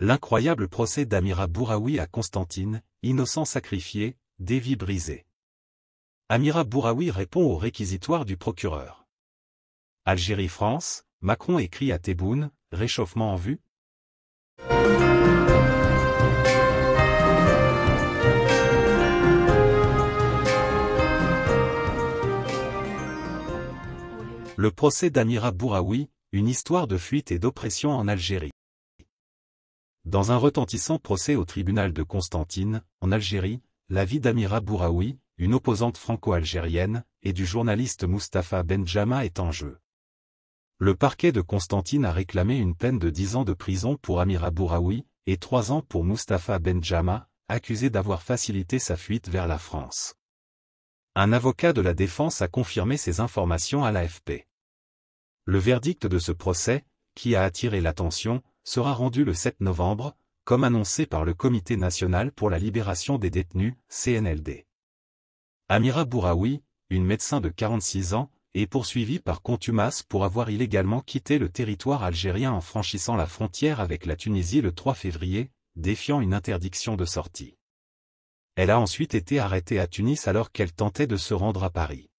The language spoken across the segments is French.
L'incroyable procès d'Amira Bouraoui à Constantine, innocent sacrifié, dévi brisé. Amira Bouraoui répond au réquisitoire du procureur. Algérie-France, Macron écrit à Tebboune, réchauffement en vue Le procès d'Amira Bouraoui, une histoire de fuite et d'oppression en Algérie. Dans un retentissant procès au tribunal de Constantine, en Algérie, la vie d'Amira Bouraoui, une opposante franco-algérienne, et du journaliste Mustapha Benjama est en jeu. Le parquet de Constantine a réclamé une peine de 10 ans de prison pour Amira Bouraoui, et 3 ans pour Mustapha Benjama, accusé d'avoir facilité sa fuite vers la France. Un avocat de la défense a confirmé ces informations à l'AFP. Le verdict de ce procès, qui a attiré l'attention, sera rendu le 7 novembre, comme annoncé par le Comité national pour la libération des détenus, CNLD. Amira Bouraoui, une médecin de 46 ans, est poursuivie par contumace pour avoir illégalement quitté le territoire algérien en franchissant la frontière avec la Tunisie le 3 février, défiant une interdiction de sortie. Elle a ensuite été arrêtée à Tunis alors qu'elle tentait de se rendre à Paris.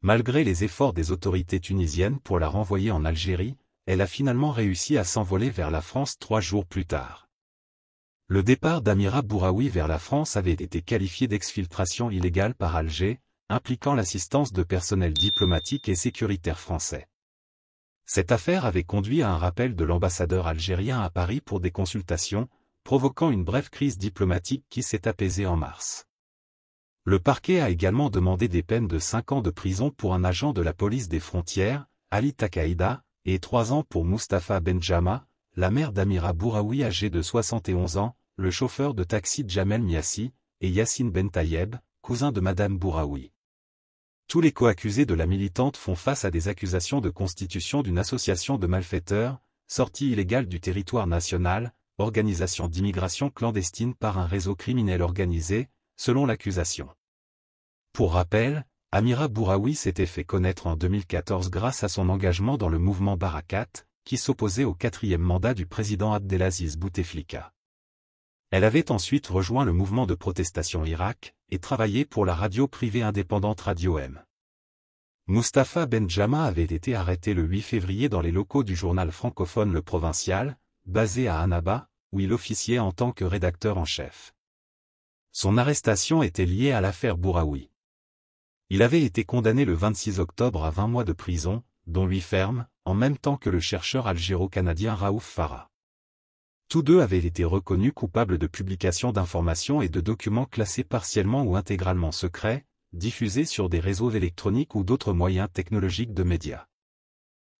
Malgré les efforts des autorités tunisiennes pour la renvoyer en Algérie, elle a finalement réussi à s'envoler vers la France trois jours plus tard. Le départ d'Amira Bouraoui vers la France avait été qualifié d'exfiltration illégale par Alger, impliquant l'assistance de personnel diplomatique et sécuritaire français. Cette affaire avait conduit à un rappel de l'ambassadeur algérien à Paris pour des consultations, provoquant une brève crise diplomatique qui s'est apaisée en mars. Le parquet a également demandé des peines de cinq ans de prison pour un agent de la police des frontières, Ali Takaïda, et trois ans pour Mustapha Benjama, la mère d'Amira Bouraoui âgée de 71 ans, le chauffeur de taxi Jamel Miassi, et Yassine Ben cousin de Madame Bouraoui. Tous les coaccusés de la militante font face à des accusations de constitution d'une association de malfaiteurs, sortie illégale du territoire national, organisation d'immigration clandestine par un réseau criminel organisé, selon l'accusation. Pour rappel, Amira Bouraoui s'était fait connaître en 2014 grâce à son engagement dans le mouvement Barakat, qui s'opposait au quatrième mandat du président Abdelaziz Bouteflika. Elle avait ensuite rejoint le mouvement de protestation Irak et travaillé pour la radio privée indépendante Radio M. Mustapha Benjama avait été arrêté le 8 février dans les locaux du journal francophone Le Provincial, basé à Annaba, où il officiait en tant que rédacteur en chef. Son arrestation était liée à l'affaire Bouraoui. Il avait été condamné le 26 octobre à 20 mois de prison, dont 8 fermes, en même temps que le chercheur algéro-canadien Raouf Farah. Tous deux avaient été reconnus coupables de publication d'informations et de documents classés partiellement ou intégralement secrets, diffusés sur des réseaux électroniques ou d'autres moyens technologiques de médias.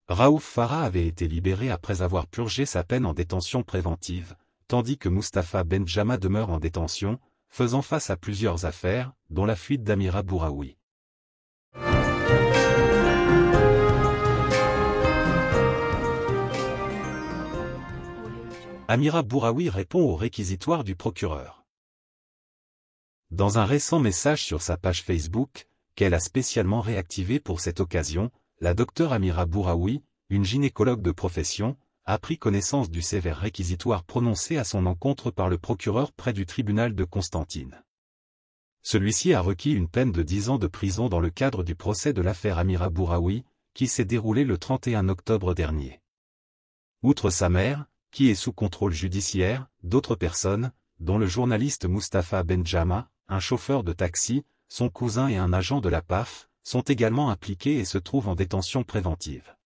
Raouf Farah avait été libéré après avoir purgé sa peine en détention préventive, tandis que Mustapha Benjama demeure en détention, faisant face à plusieurs affaires, dont la fuite d'Amira Bouraoui. Amira Bouraoui répond au réquisitoire du procureur. Dans un récent message sur sa page Facebook, qu'elle a spécialement réactivé pour cette occasion, la docteure Amira Bouraoui, une gynécologue de profession, a pris connaissance du sévère réquisitoire prononcé à son encontre par le procureur près du tribunal de Constantine. Celui-ci a requis une peine de 10 ans de prison dans le cadre du procès de l'affaire Amira Bouraoui, qui s'est déroulé le 31 octobre dernier. Outre sa mère, qui est sous contrôle judiciaire, d'autres personnes, dont le journaliste Mustapha Benjama, un chauffeur de taxi, son cousin et un agent de la PAF, sont également impliqués et se trouvent en détention préventive.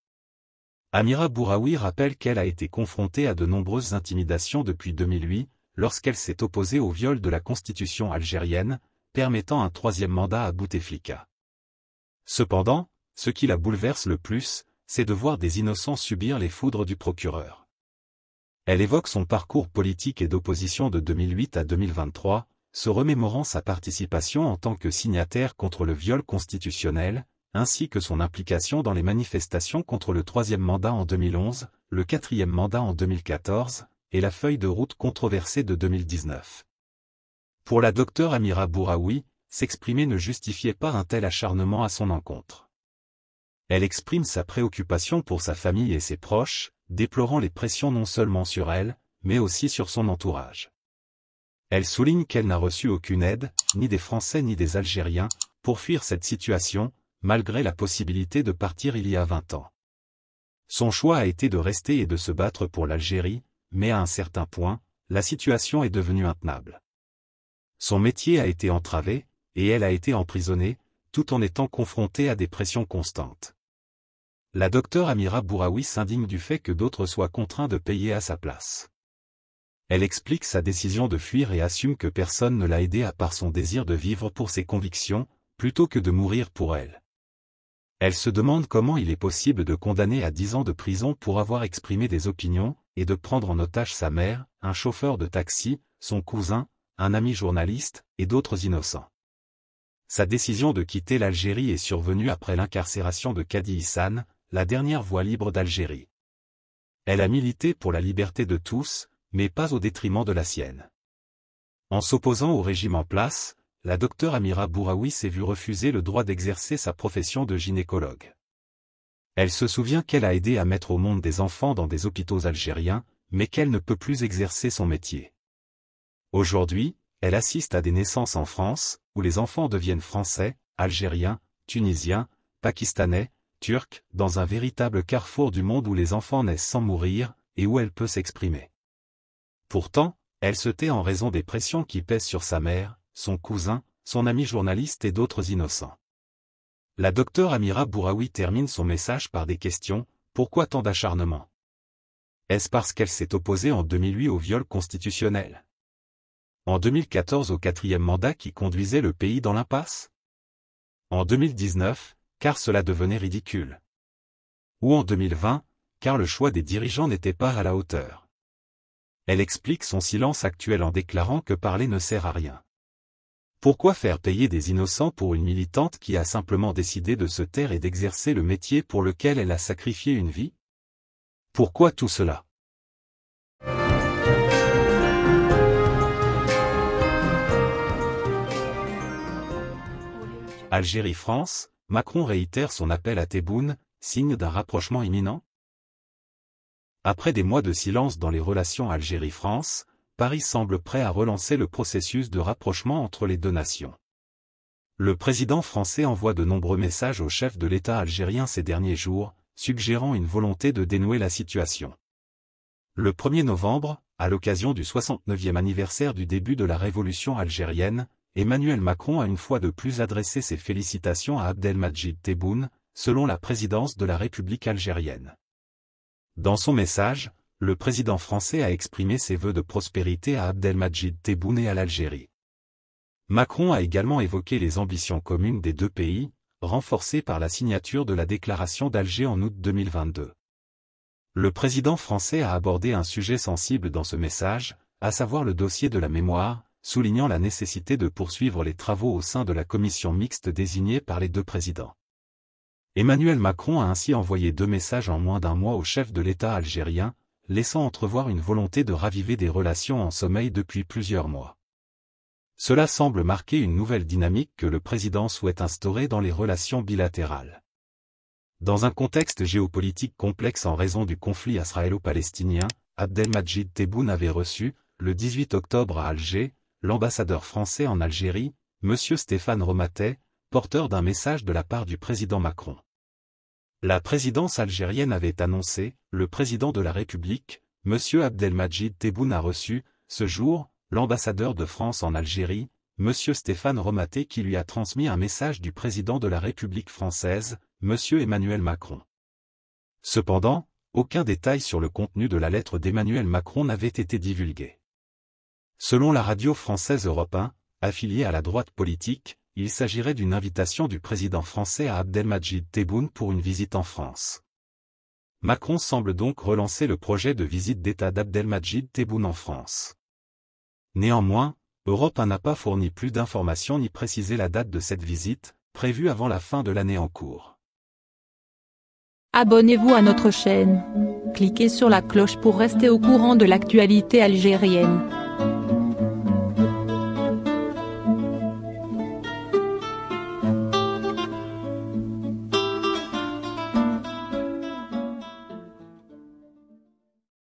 Amira Bouraoui rappelle qu'elle a été confrontée à de nombreuses intimidations depuis 2008, lorsqu'elle s'est opposée au viol de la constitution algérienne, permettant un troisième mandat à Bouteflika. Cependant, ce qui la bouleverse le plus, c'est de voir des innocents subir les foudres du procureur. Elle évoque son parcours politique et d'opposition de 2008 à 2023, se remémorant sa participation en tant que signataire contre le viol constitutionnel, ainsi que son implication dans les manifestations contre le troisième mandat en 2011, le quatrième mandat en 2014, et la feuille de route controversée de 2019. Pour la docteure Amira Bouraoui, s'exprimer ne justifiait pas un tel acharnement à son encontre. Elle exprime sa préoccupation pour sa famille et ses proches, déplorant les pressions non seulement sur elle, mais aussi sur son entourage. Elle souligne qu'elle n'a reçu aucune aide, ni des Français ni des Algériens, pour fuir cette situation, malgré la possibilité de partir il y a 20 ans. Son choix a été de rester et de se battre pour l'Algérie, mais à un certain point, la situation est devenue intenable. Son métier a été entravé, et elle a été emprisonnée, tout en étant confrontée à des pressions constantes la docteure Amira Bouraoui s'indigne du fait que d'autres soient contraints de payer à sa place. Elle explique sa décision de fuir et assume que personne ne l'a aidée à part son désir de vivre pour ses convictions, plutôt que de mourir pour elle. Elle se demande comment il est possible de condamner à dix ans de prison pour avoir exprimé des opinions, et de prendre en otage sa mère, un chauffeur de taxi, son cousin, un ami journaliste, et d'autres innocents. Sa décision de quitter l'Algérie est survenue après l'incarcération de Kadi Hissan, la dernière voie libre d'Algérie. Elle a milité pour la liberté de tous, mais pas au détriment de la sienne. En s'opposant au régime en place, la docteure Amira Bouraoui s'est vue refuser le droit d'exercer sa profession de gynécologue. Elle se souvient qu'elle a aidé à mettre au monde des enfants dans des hôpitaux algériens, mais qu'elle ne peut plus exercer son métier. Aujourd'hui, elle assiste à des naissances en France, où les enfants deviennent français, algériens, tunisiens, pakistanais, Turc, dans un véritable carrefour du monde où les enfants naissent sans mourir, et où elle peut s'exprimer. Pourtant, elle se tait en raison des pressions qui pèsent sur sa mère, son cousin, son ami journaliste et d'autres innocents. La docteure Amira Bouraoui termine son message par des questions, pourquoi tant d'acharnement Est-ce parce qu'elle s'est opposée en 2008 au viol constitutionnel En 2014 au quatrième mandat qui conduisait le pays dans l'impasse En 2019, car cela devenait ridicule. Ou en 2020, car le choix des dirigeants n'était pas à la hauteur. Elle explique son silence actuel en déclarant que parler ne sert à rien. Pourquoi faire payer des innocents pour une militante qui a simplement décidé de se taire et d'exercer le métier pour lequel elle a sacrifié une vie Pourquoi tout cela Algérie-France, Macron réitère son appel à Tebboune, signe d'un rapprochement imminent Après des mois de silence dans les relations Algérie-France, Paris semble prêt à relancer le processus de rapprochement entre les deux nations. Le président français envoie de nombreux messages au chef de l'État algérien ces derniers jours, suggérant une volonté de dénouer la situation. Le 1er novembre, à l'occasion du 69e anniversaire du début de la révolution algérienne, Emmanuel Macron a une fois de plus adressé ses félicitations à Abdelmajid Tebboune, selon la présidence de la République algérienne. Dans son message, le président français a exprimé ses vœux de prospérité à Abdelmajid Tebboune et à l'Algérie. Macron a également évoqué les ambitions communes des deux pays, renforcées par la signature de la déclaration d'Alger en août 2022. Le président français a abordé un sujet sensible dans ce message, à savoir le dossier de la mémoire, soulignant la nécessité de poursuivre les travaux au sein de la commission mixte désignée par les deux présidents. Emmanuel Macron a ainsi envoyé deux messages en moins d'un mois au chef de l'État algérien, laissant entrevoir une volonté de raviver des relations en sommeil depuis plusieurs mois. Cela semble marquer une nouvelle dynamique que le président souhaite instaurer dans les relations bilatérales. Dans un contexte géopolitique complexe en raison du conflit israélo-palestinien, Abdelmajid Tebboune avait reçu, le 18 octobre à Alger, l'ambassadeur français en Algérie, M. Stéphane Romaté, porteur d'un message de la part du président Macron. La présidence algérienne avait annoncé, le président de la République, M. Abdelmajid Tebboune a reçu, ce jour, l'ambassadeur de France en Algérie, M. Stéphane Romaté qui lui a transmis un message du président de la République française, M. Emmanuel Macron. Cependant, aucun détail sur le contenu de la lettre d'Emmanuel Macron n'avait été divulgué. Selon la radio française Europe 1, affiliée à la droite politique, il s'agirait d'une invitation du président français à Abdelmajid Tebboune pour une visite en France. Macron semble donc relancer le projet de visite d'État d'Abdelmajid Tebboune en France. Néanmoins, Europe 1 n'a pas fourni plus d'informations ni précisé la date de cette visite, prévue avant la fin de l'année en cours. Abonnez-vous à notre chaîne. Cliquez sur la cloche pour rester au courant de l'actualité algérienne.